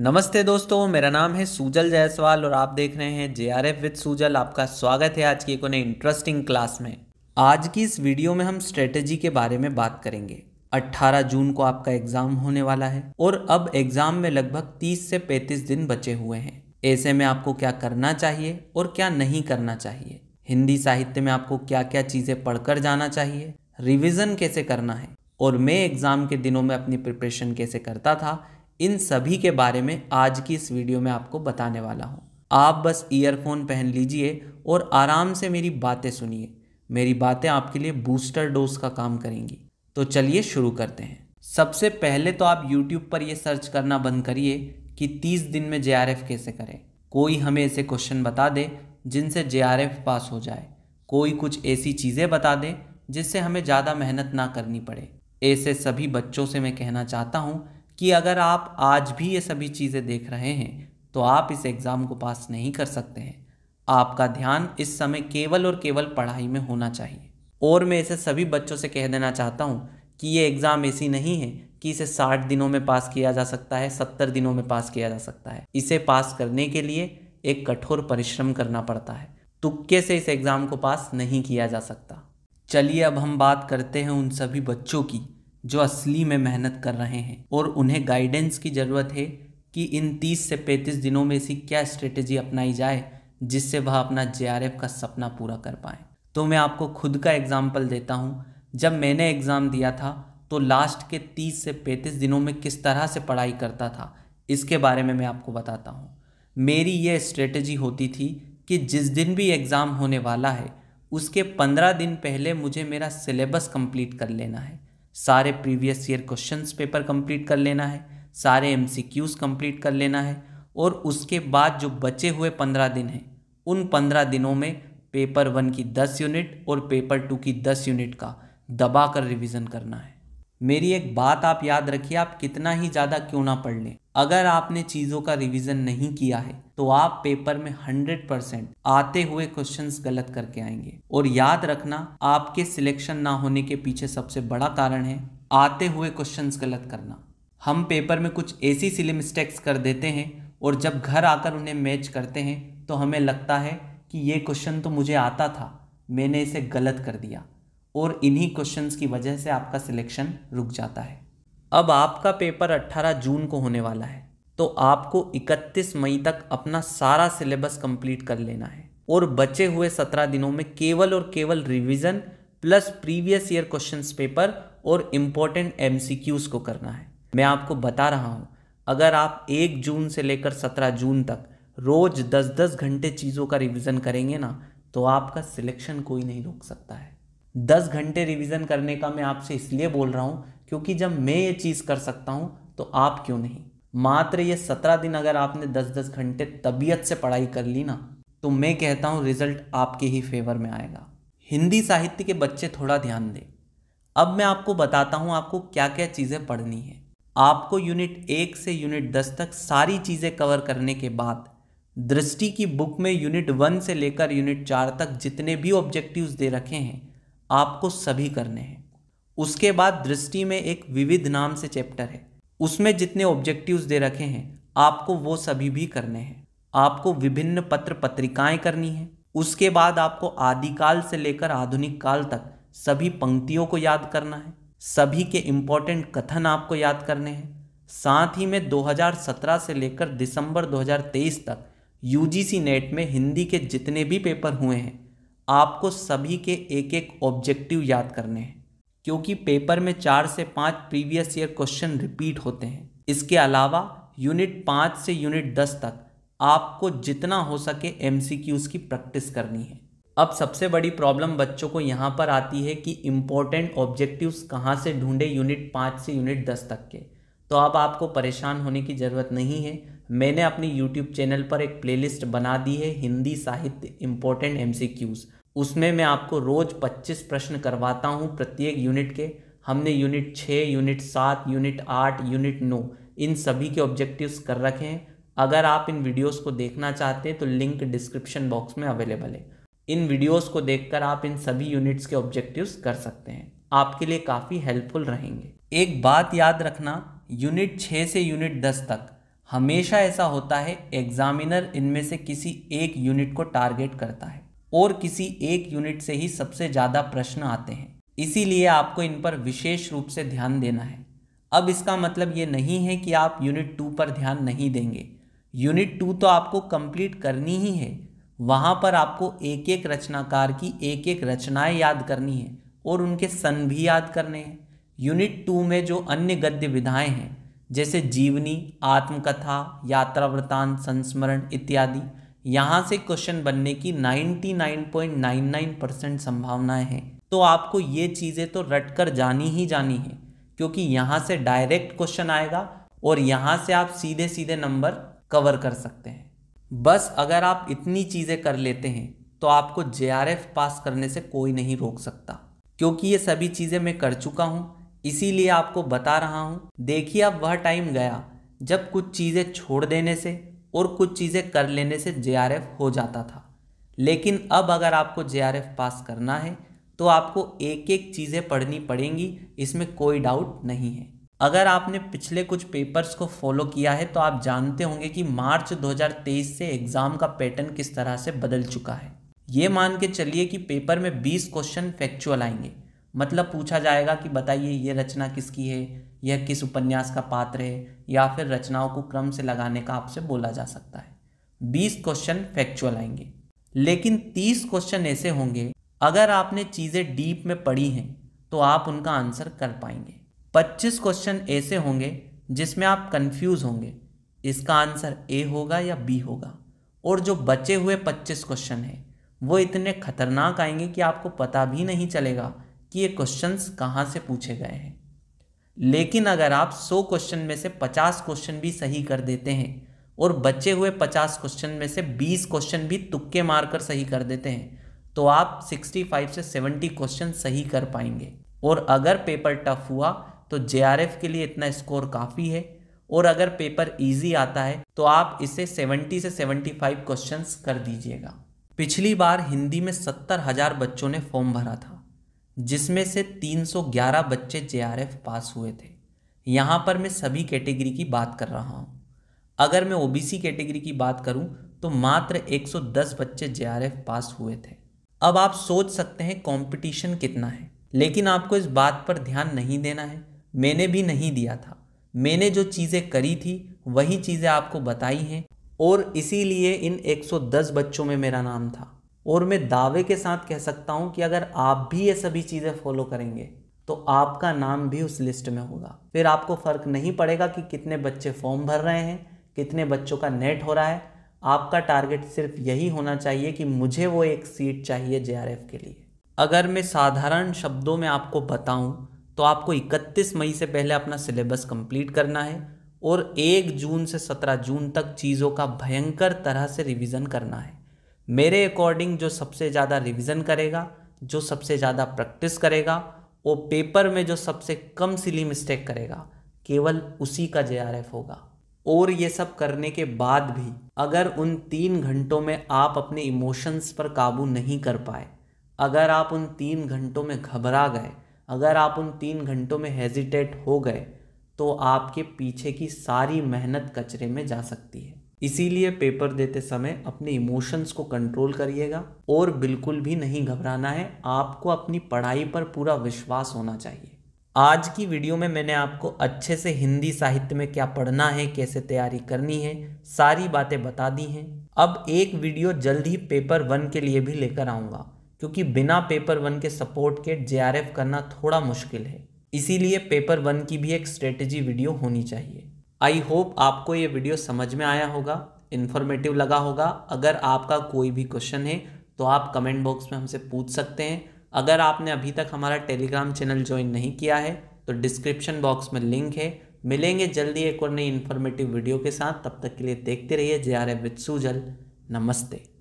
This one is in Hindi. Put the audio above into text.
नमस्ते दोस्तों मेरा नाम है सूजल जायसवाल और आप देख रहे हैं J R F with Sujal आपका स्वागत है आज की एक उन्हें इंटरेस्टिंग क्लास में आज की इस वीडियो में हम स्ट्रेटेजी के बारे में बात करेंगे 18 जून को आपका एग्जाम होने वाला है और अब एग्जाम में लगभग 30 से 35 दिन बचे हुए हैं ऐसे में आपको क्या करना चाहिए और क्या नहीं करना चाहिए हिंदी साहित्य में आपको क्या क्या चीज़ें पढ़कर जाना चाहिए रिविज़न कैसे करना है और मैं एग्ज़ाम के दिनों में अपनी प्रिपरेशन कैसे करता था इन सभी के बारे में आज की इस वीडियो में आपको बताने वाला हूँ आप बस ईयरफोन पहन लीजिए और आराम से मेरी बातें सुनिए मेरी बातें आपके लिए बूस्टर डोज का काम करेंगी तो चलिए शुरू करते हैं सबसे पहले तो आप YouTube पर यह सर्च करना बंद करिए कि 30 दिन में जे कैसे करें कोई हमें ऐसे क्वेश्चन बता दे जिनसे जे पास हो जाए कोई कुछ ऐसी चीज़ें बता दे जिससे हमें ज़्यादा मेहनत ना करनी पड़े ऐसे सभी बच्चों से मैं कहना चाहता हूँ कि अगर आप आज भी ये सभी चीज़ें देख रहे हैं तो आप इस एग्ज़ाम को पास नहीं कर सकते हैं आपका ध्यान इस समय केवल और केवल पढ़ाई में होना चाहिए और मैं इसे सभी बच्चों से कह देना चाहता हूँ कि ये एग्ज़ाम ऐसी नहीं है कि इसे 60 दिनों में पास किया जा सकता है 70 दिनों में पास किया जा सकता है इसे पास करने के लिए एक कठोर परिश्रम करना पड़ता है तुक्के से इस एग्ज़ाम को पास नहीं किया जा सकता चलिए अब हम बात करते हैं उन सभी बच्चों की जो असली में मेहनत कर रहे हैं और उन्हें गाइडेंस की ज़रूरत है कि इन 30 से 35 दिनों में ऐसी क्या स्ट्रेटेजी अपनाई जाए जिससे वह अपना जे का सपना पूरा कर पाए तो मैं आपको खुद का एग्ज़ाम्पल देता हूँ जब मैंने एग्ज़ाम दिया था तो लास्ट के 30 से 35 दिनों में किस तरह से पढ़ाई करता था इसके बारे में मैं आपको बताता हूँ मेरी ये स्ट्रेटजी होती थी कि जिस दिन भी एग्ज़ाम होने वाला है उसके पंद्रह दिन पहले मुझे मेरा सिलेबस कंप्लीट कर लेना है सारे previous year questions paper complete कर लेना है सारे एम सी क्यूज़ कम्प्लीट कर लेना है और उसके बाद जो बचे हुए पंद्रह दिन हैं उन पंद्रह दिनों में पेपर वन की दस यूनिट और पेपर टू की दस यूनिट का दबा कर रिविज़न करना है मेरी एक बात आप याद रखिए आप कितना ही ज़्यादा क्यों ना पढ़ लें अगर आपने चीज़ों का रिविज़न नहीं किया है तो आप पेपर में 100 परसेंट आते हुए क्वेश्चन गलत करके आएंगे और याद रखना आपके सिलेक्शन ना होने के पीछे सबसे बड़ा कारण है आते हुए क्वेश्चन गलत करना हम पेपर में कुछ ऐसी सिली मिस्टेक्स कर देते हैं और जब घर आकर उन्हें मैच करते हैं तो हमें लगता है कि ये क्वेश्चन तो मुझे आता था मैंने इसे गलत कर दिया और इन्हीं क्वेश्चंस की वजह से आपका सिलेक्शन रुक जाता है अब आपका पेपर 18 जून को होने वाला है तो आपको 31 मई तक अपना सारा सिलेबस कंप्लीट कर लेना है और बचे हुए 17 दिनों में केवल और केवल revision plus previous year questions paper और इम्पोर्टेंट एम को करना है मैं आपको बता रहा हूँ अगर आप एक जून से लेकर सत्रह जून तक रोज दस दस घंटे चीज़ों का रिविज़न करेंगे ना तो आपका सिलेक्शन कोई नहीं रोक सकता है दस घंटे रिविज़न करने का मैं आपसे इसलिए बोल रहा हूँ क्योंकि जब मैं ये चीज़ कर सकता हूँ तो आप क्यों नहीं मात्र ये सत्रह दिन अगर आपने दस दस घंटे तबीयत से पढ़ाई कर ली ना तो मैं कहता हूँ रिजल्ट आपके ही फेवर में आएगा हिंदी साहित्य के बच्चे थोड़ा ध्यान दें अब मैं आपको बताता हूँ आपको क्या क्या चीज़ें पढ़नी है आपको यूनिट एक से यूनिट दस तक सारी चीज़ें कवर करने के बाद दृष्टि की बुक में यूनिट वन से लेकर यूनिट चार तक जितने भी ऑब्जेक्टिव्स दे रखे हैं आपको सभी करने हैं उसके बाद दृष्टि में एक विविध नाम से चैप्टर है उसमें जितने ऑब्जेक्टिव्स दे रखे हैं आपको वो सभी भी करने हैं आपको विभिन्न पत्र पत्रिकाएं करनी है उसके बाद आपको आदिकाल से लेकर आधुनिक काल तक सभी पंक्तियों को याद करना है सभी के इम्पोर्टेंट कथन आपको याद करने हैं साथ ही में 2017 से लेकर दिसंबर 2023 तक यूजीसी नेट में हिंदी के जितने भी पेपर हुए हैं आपको सभी के एक एक ऑब्जेक्टिव याद करने हैं क्योंकि पेपर में चार से पाँच प्रीवियस ईयर क्वेश्चन रिपीट होते हैं इसके अलावा यूनिट पाँच से यूनिट दस तक आपको जितना हो सके एम की प्रैक्टिस करनी है अब सबसे बड़ी प्रॉब्लम बच्चों को यहाँ पर आती है कि इम्पोर्टेंट ऑब्जेक्टिव्स कहाँ से ढूंढे यूनिट पाँच से यूनिट दस तक के तो अब आपको परेशान होने की ज़रूरत नहीं है मैंने अपनी यूट्यूब चैनल पर एक प्लेलिस्ट बना दी है हिंदी साहित्य इम्पोर्टेंट एम उसमें मैं आपको रोज़ 25 प्रश्न करवाता हूँ प्रत्येक यूनिट के हमने यूनिट छः यूनिट सात यूनिट आठ यूनिट नौ इन सभी के ऑब्जेक्टिव्स कर रखे हैं अगर आप इन वीडियोस को देखना चाहते हैं तो लिंक डिस्क्रिप्शन बॉक्स में अवेलेबल है इन वीडियोस को देखकर आप इन सभी यूनिट्स के ऑब्जेक्टिव्स कर सकते हैं आपके लिए काफ़ी हेल्पफुल रहेंगे एक बात याद रखना यूनिट छः से यूनिट दस तक हमेशा ऐसा होता है एग्जामिनर इनमें से किसी एक यूनिट को टारगेट करता है और किसी एक यूनिट से ही सबसे ज़्यादा प्रश्न आते हैं इसीलिए आपको इन पर विशेष रूप से ध्यान देना है अब इसका मतलब ये नहीं है कि आप यूनिट टू पर ध्यान नहीं देंगे यूनिट टू तो आपको कंप्लीट करनी ही है वहाँ पर आपको एक एक रचनाकार की एक एक रचनाएं याद करनी है और उनके सन भी याद करने हैं यूनिट टू में जो अन्य गद्य विधाएँ हैं जैसे जीवनी आत्मकथा यात्रा वृतान संस्मरण इत्यादि यहाँ से क्वेश्चन बनने की 99.99 परसेंट संभावनाएं हैं तो आपको ये चीज़ें तो रट कर जानी ही जानी है क्योंकि यहाँ से डायरेक्ट क्वेश्चन आएगा और यहाँ से आप सीधे सीधे नंबर कवर कर सकते हैं बस अगर आप इतनी चीज़ें कर लेते हैं तो आपको जे पास करने से कोई नहीं रोक सकता क्योंकि ये सभी चीज़ें मैं कर चुका हूँ इसीलिए आपको बता रहा हूँ देखिए अब वह टाइम गया जब कुछ चीज़ें छोड़ देने से और कुछ चीज़ें कर लेने से जे हो जाता था लेकिन अब अगर आपको जे पास करना है तो आपको एक एक चीज़ें पढ़नी पड़ेंगी इसमें कोई डाउट नहीं है अगर आपने पिछले कुछ पेपर्स को फॉलो किया है तो आप जानते होंगे कि मार्च 2023 से एग्ज़ाम का पैटर्न किस तरह से बदल चुका है ये मान के चलिए कि पेपर में 20 क्वेश्चन फैक्चुअल आएंगे मतलब पूछा जाएगा कि बताइए ये रचना किसकी है यह किस उपन्यास का पात्र है या फिर रचनाओं को क्रम से लगाने का आपसे बोला जा सकता है बीस क्वेश्चन फैक्चुअल आएंगे लेकिन तीस क्वेश्चन ऐसे होंगे अगर आपने चीज़ें डीप में पढ़ी हैं तो आप उनका आंसर कर पाएंगे पच्चीस क्वेश्चन ऐसे होंगे जिसमें आप कंफ्यूज होंगे इसका आंसर ए होगा या बी होगा और जो बचे हुए पच्चीस क्वेश्चन हैं वो इतने खतरनाक आएंगे कि आपको पता भी नहीं चलेगा कि ये क्वेश्चंस कहाँ से पूछे गए हैं लेकिन अगर आप 100 क्वेश्चन में से 50 क्वेश्चन भी सही कर देते हैं और बचे हुए 50 क्वेश्चन में से 20 क्वेश्चन भी तुक्के मारकर सही कर देते हैं तो आप 65 से 70 क्वेश्चन सही कर पाएंगे और अगर पेपर टफ हुआ तो जे के लिए इतना स्कोर काफ़ी है और अगर पेपर इजी आता है तो आप इसे सेवेंटी से 75 क्वेश्चंस कर दीजिएगा पिछली बार हिंदी में सत्तर हज़ार बच्चों ने फॉर्म भरा था जिसमें से 311 बच्चे जे पास हुए थे यहाँ पर मैं सभी कैटेगरी की बात कर रहा हूँ अगर मैं ओबीसी कैटेगरी की बात करूँ तो मात्र 110 बच्चे जे पास हुए थे अब आप सोच सकते हैं कंपटीशन कितना है लेकिन आपको इस बात पर ध्यान नहीं देना है मैंने भी नहीं दिया था मैंने जो चीज़ें करी थी वही चीज़ें आपको बताई हैं और इसीलिए इन 110 बच्चों में मेरा नाम था और मैं दावे के साथ कह सकता हूँ कि अगर आप भी ये सभी चीज़ें फॉलो करेंगे तो आपका नाम भी उस लिस्ट में होगा फिर आपको फ़र्क नहीं पड़ेगा कि कितने बच्चे फॉर्म भर रहे हैं कितने बच्चों का नेट हो रहा है आपका टारगेट सिर्फ यही होना चाहिए कि मुझे वो एक सीट चाहिए जे के लिए अगर मैं साधारण शब्दों में आपको बताऊं तो आपको 31 मई से पहले अपना सिलेबस कंप्लीट करना है और 1 जून से 17 जून तक चीज़ों का भयंकर तरह से रिवीजन करना है मेरे अकॉर्डिंग जो सबसे ज़्यादा रिविज़न करेगा जो सबसे ज़्यादा प्रैक्टिस करेगा वो पेपर में जो सबसे कम सिली मिस्टेक करेगा केवल उसी का जे होगा और ये सब करने के बाद भी अगर उन तीन घंटों में आप अपने इमोशंस पर काबू नहीं कर पाए अगर आप उन तीन घंटों में घबरा गए अगर आप उन तीन घंटों में हेजिटेट हो गए तो आपके पीछे की सारी मेहनत कचरे में जा सकती है इसीलिए पेपर देते समय अपने इमोशंस को कंट्रोल करिएगा और बिल्कुल भी नहीं घबराना है आपको अपनी पढ़ाई पर पूरा विश्वास होना चाहिए आज की वीडियो में मैंने आपको अच्छे से हिंदी साहित्य में क्या पढ़ना है कैसे तैयारी करनी है सारी बातें बता दी हैं अब एक वीडियो जल्द ही पेपर वन के लिए भी लेकर आऊँगा क्योंकि बिना पेपर वन के सपोर्ट के जे करना थोड़ा मुश्किल है इसीलिए पेपर वन की भी एक स्ट्रेटजी वीडियो होनी चाहिए आई होप आपको ये वीडियो समझ में आया होगा इन्फॉर्मेटिव लगा होगा अगर आपका कोई भी क्वेश्चन है तो आप कमेंट बॉक्स में हमसे पूछ सकते हैं अगर आपने अभी तक हमारा टेलीग्राम चैनल ज्वाइन नहीं किया है तो डिस्क्रिप्शन बॉक्स में लिंक है मिलेंगे जल्दी एक और नई इन्फॉर्मेटिव वीडियो के साथ तब तक के लिए देखते रहिए J R F with Sujal नमस्ते